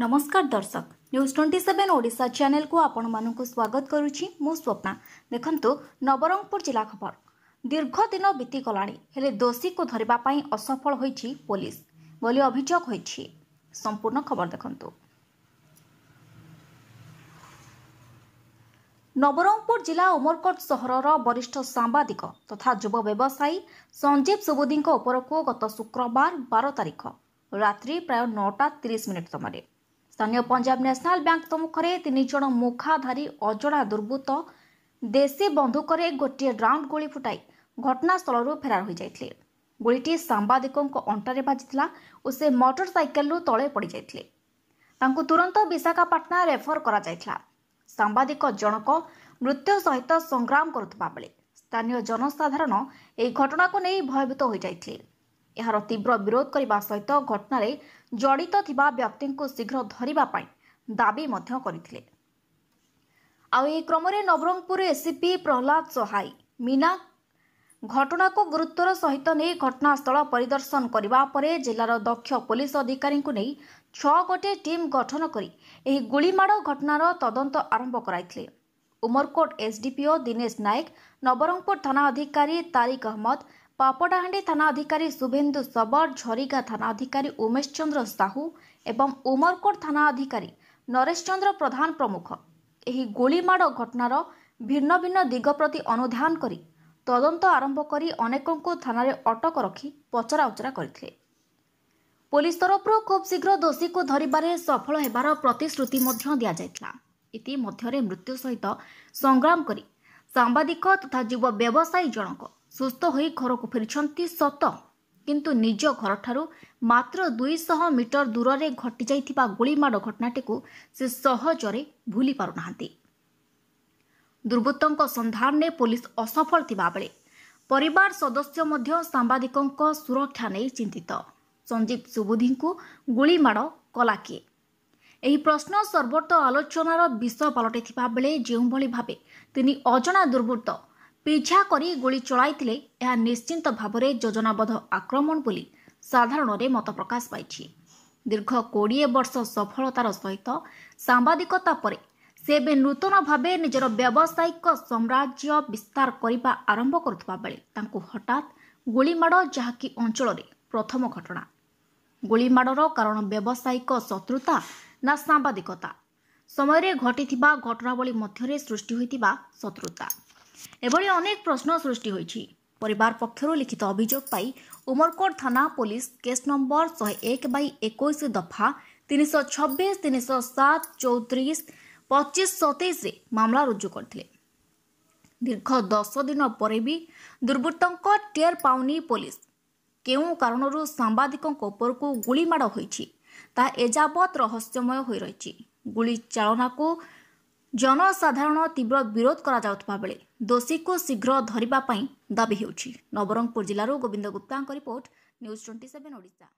ନମସ୍କାର ଦର୍ଶକ news twenty seven Odisha ଚ୍ୟାନେଲକୁ ଆପଣମାନଙ୍କୁ ସ୍ୱାଗତ କରୁଛି ମୁଁ ସ୍ୱପ୍ନା ଦେଖନ୍ତୁ ନବରଙ୍ଗପୁର ଜିଲ୍ଲା ଖବର ଦୀର୍ଘ ଦିନ ବିତିଗଲାଣି ହେଲେ ଦୋଷୀକୁ ଧରିବା ପାଇଁ ଅସଫଳ ହୋଇଛି ପୋଲିସ ବୋଲି ଅଭିଯୋଗ ହୋଇଛି ସମ୍ପୂର୍ଣ୍ଣ ଖବର ଦେଖନ୍ତୁ ନବରଙ୍ଗପୁର ଜିଲ୍ଲା ଉମରକୋଟ ସହରର ବରିଷ୍ଠ ସାମ୍ବାଦିକ ତଥା ଯୁବ ବ୍ୟବସାୟୀ ସଞ୍ଜୀବ ସୁବୁଦ୍ଧିଙ୍କ ଉପରକୁ ଗତ ଶୁକ୍ରବାର ବାର ତାରିଖ ରାତ୍ରି ପ୍ରାୟ ନଅଟା ତିରିଶ ମିନିଟ୍ ସମୟରେ ସ୍ଥାନୀୟ ପଞ୍ଜାବ ନ୍ୟାସନାଲ ବ୍ୟାଙ୍କ ସମ୍ମୁଖରେ ତିନି ଜଣ ମୁଖାଧାରୀ ଅଜଣା ଦୁର୍ବୃତ୍ତ ଦେଶୀ ବନ୍ଧୁକରେ ଗୋଟିଏ ରାଉଣ୍ଡ ଗୁଳି ଫୁଟାଇ ଘଟଣାସ୍ଥଳରୁ ଫେରାର ହୋଇଯାଇଥିଲେ ଗୁଳିଟି ସାମ୍ବାଦିକଙ୍କ ଅଣ୍ଟାରେ ବାଜିଥିଲା ଓ ସେ ମଟର ସାଇକେଲରୁ ତଳେ ପଡ଼ିଯାଇଥିଲେ ତାଙ୍କୁ ତୁରନ୍ତ ବିଶାଖାପାଟଣା ରେଫର କରାଯାଇଥିଲା ସାମ୍ବାଦିକ ଜଣକ ମୃତ୍ୟୁ ସହିତ ସଂଗ୍ରାମ କରୁଥିବା ବେଳେ ସ୍ଥାନୀୟ ଜନସାଧାରଣ ଏହି ଘଟଣାକୁ ନେଇ ଭୟଭୀତ ହୋଇଯାଇଥିଲେ ଏହାର ତୀବ୍ର ବିରୋଧ କରିବା ସହିତ ଘଟଣାରେ ଜଡ଼ିତ ଥିବା ବ୍ୟକ୍ତିଙ୍କୁ ଶୀଘ୍ର ଧରିବା ପାଇଁ ଦାବି ମଧ୍ୟ କରିଥିଲେ ଆଉ ଏହି କ୍ରମରେ ନବରଙ୍ଗପୁର ଏସିପି ପ୍ରହଲ୍ଲାଦ ସହାଇ ମୀନା ଘଟଣାକୁ ଗୁରୁତ୍ୱର ସହିତ ନେଇ ଘଟଣାସ୍ଥଳ ପରିଦର୍ଶନ କରିବା ପରେ ଜିଲ୍ଲାର ଦକ୍ଷ ପୋଲିସ ଅଧିକାରୀଙ୍କୁ ନେଇ ଛଅ ଗୋଟିଏ ଟିମ୍ ଗଠନ କରି ଏହି ଗୁଳିମାଡ଼ ଘଟଣାର ତଦନ୍ତ ଆରମ୍ଭ କରାଇଥିଲେ ଉମରକୋଟ ଏସ୍ଡିପିଓ ଦିନେଶ ନାୟକ ନବରଙ୍ଗପୁର ଥାନା ଅଧିକାରୀ ତାରିକ ଅହମ୍ମଦ ପାପଡ଼ାହାଣ୍ଡି ଥାନା ଅଧିକାରୀ ଶୁଭେନ୍ଦୁ ସବର ଝରିଗା ଥାନା ଅଧିକାରୀ ଉମେଶ ଚନ୍ଦ୍ର ସାହୁ ଏବଂ ଉମରକୋଟ ଥାନା ଅଧିକାରୀ ନରେଶ ଚନ୍ଦ୍ର ପ୍ରଧାନ ପ୍ରମୁଖ ଏହି ଗୁଳିମାଡ଼ ଘଟଣାର ଭିନ୍ନ ଭିନ୍ନ ଦିଗ ପ୍ରତି ଅନୁଧ୍ୟାନ କରି ତଦନ୍ତ ଆରମ୍ଭ କରି ଅନେକଙ୍କୁ ଥାନାରେ ଅଟକ ରଖି ପଚରାଉଚରା କରିଥିଲେ ପୋଲିସ ତରଫରୁ ଖୁବ୍ ଶୀଘ୍ର ଦୋଷୀକୁ ଧରିବାରେ ସଫଳ ହେବାର ପ୍ରତିଶ୍ରୁତି ମଧ୍ୟ ଦିଆଯାଇଥିଲା ଇତିମଧ୍ୟରେ ମୃତ୍ୟୁ ସହିତ ସଂଗ୍ରାମ କରି ସାମ୍ବାଦିକ ତଥା ଯୁବ ବ୍ୟବସାୟୀ ଜଣକ ସୁସ୍ଥ ହୋଇ ଘରକୁ ଫେରିଛନ୍ତି ସତ କିନ୍ତୁ ନିଜ ଘରଠାରୁ ମାତ୍ର ଦୁଇଶହ ମିଟର ଦୂରରେ ଘଟିଯାଇଥିବା ଗୁଳିମାଡ଼ ଘଟଣାଟିକୁ ସେ ସହଜରେ ଭୁଲି ପାରୁନାହାନ୍ତି ଦୁର୍ବୃତ୍ତଙ୍କ ସନ୍ଧାନରେ ପୋଲିସ ଅସଫଳ ଥିବାବେଳେ ପରିବାର ସଦସ୍ୟ ମଧ୍ୟ ସାମ୍ବାଦିକଙ୍କ ସୁରକ୍ଷା ନେଇ ଚିନ୍ତିତ ସଞ୍ଜୀବ ସୁବୁଦ୍ଧିଙ୍କୁ ଗୁଳିମାଡ଼ କଲା କିଏ ଏହି ପ୍ରଶ୍ନ ସର୍ବତ ଆଲୋଚନାର ବିଷୟ ପାଲଟିଥିବା ବେଳେ ଯେଉଁଭଳି ଭାବେ ତିନି ଅଜଣା ଦୁର୍ବୃତ୍ତ ପିଛା କରି ଗୁଳି ଚଳାଇଥିଲେ ଏହା ନିଶ୍ଚିନ୍ତ ଭାବରେ ଯୋଜନାବଦ୍ଧ ଆକ୍ରମଣ ବୋଲି ସାଧାରଣରେ ମତ ପ୍ରକାଶ ପାଇଛି ଦୀର୍ଘ କୋଡ଼ିଏ ବର୍ଷ ସଫଳତାର ସହିତ ସାମ୍ବାଦିକତା ପରେ ସେ ଏବେ ନୂତନ ଭାବେ ନିଜର ବ୍ୟବସାୟିକ ସାମ୍ରାଜ୍ୟ ବିସ୍ତାର କରିବା ଆରମ୍ଭ କରୁଥିବା ବେଳେ ତାଙ୍କୁ ହଠାତ୍ ଗୁଳିମାଡ଼ ଯାହାକି ଅଞ୍ଚଳରେ ପ୍ରଥମ ଘଟଣା ଗୁଳିମାଡ଼ର କାରଣ ବ୍ୟବସାୟିକ ଶତ୍ରୁତା ନା ସାମ୍ବାଦିକତା ସମୟରେ ଘଟିଥିବା ଘଟଣାବଳୀ ମଧ୍ୟରେ ସୃଷ୍ଟି ହୋଇଥିବା ଶତ୍ରୁତା ଏଭଳି ଅନେକ ପ୍ରଶ୍ନ ସୃଷ୍ଟି ହୋଇଛି ପରିବାର ପକ୍ଷରୁ ଲିଖିତ ଅଭିଯୋଗ ପାଇ ଉମରକୋଟ ଥାନା ପୋଲିସ କେସ୍ ନମ୍ବର ଶହେ ଏକ ବାଇ ଏକୋଇଶ ଦଫା ତିନିଶହ ଛବିଶ ତିନିଶହ ସାତ ଚଉତିରିଶ ପଚିଶ ସତେଇଶରେ ମାମଲା ରୁଜୁ କରିଥିଲେ ଦୀର୍ଘ ଦଶ ଦିନ ପରେ ବି ଦୁର୍ବୃତ୍ତଙ୍କ ଟେର୍ ପାଉନି ପୋଲିସ କେଉଁ କାରଣରୁ ସାମ୍ବାଦିକଙ୍କ ଉପରକୁ ଗୁଳିମାଡ଼ ହୋଇଛି ତାହା ଏଯାବତ୍ ରହସ୍ୟମୟ ହୋଇ ରହିଛି ଗୁଳି ଚାଳନାକୁ ଜନସାଧାରଣ ତୀବ୍ର ବିରୋଧ କରାଯାଉଥିବା ବେଳେ ଦୋଷୀକୁ ଶୀଘ୍ର ଧରିବା ପାଇଁ ଦାବି ହେଉଛି ନବରଙ୍ଗପୁର ଜିଲ୍ଲାରୁ ଗୋବିନ୍ଦ ଗୁପ୍ତାଙ୍କ report news twenty seven Odisha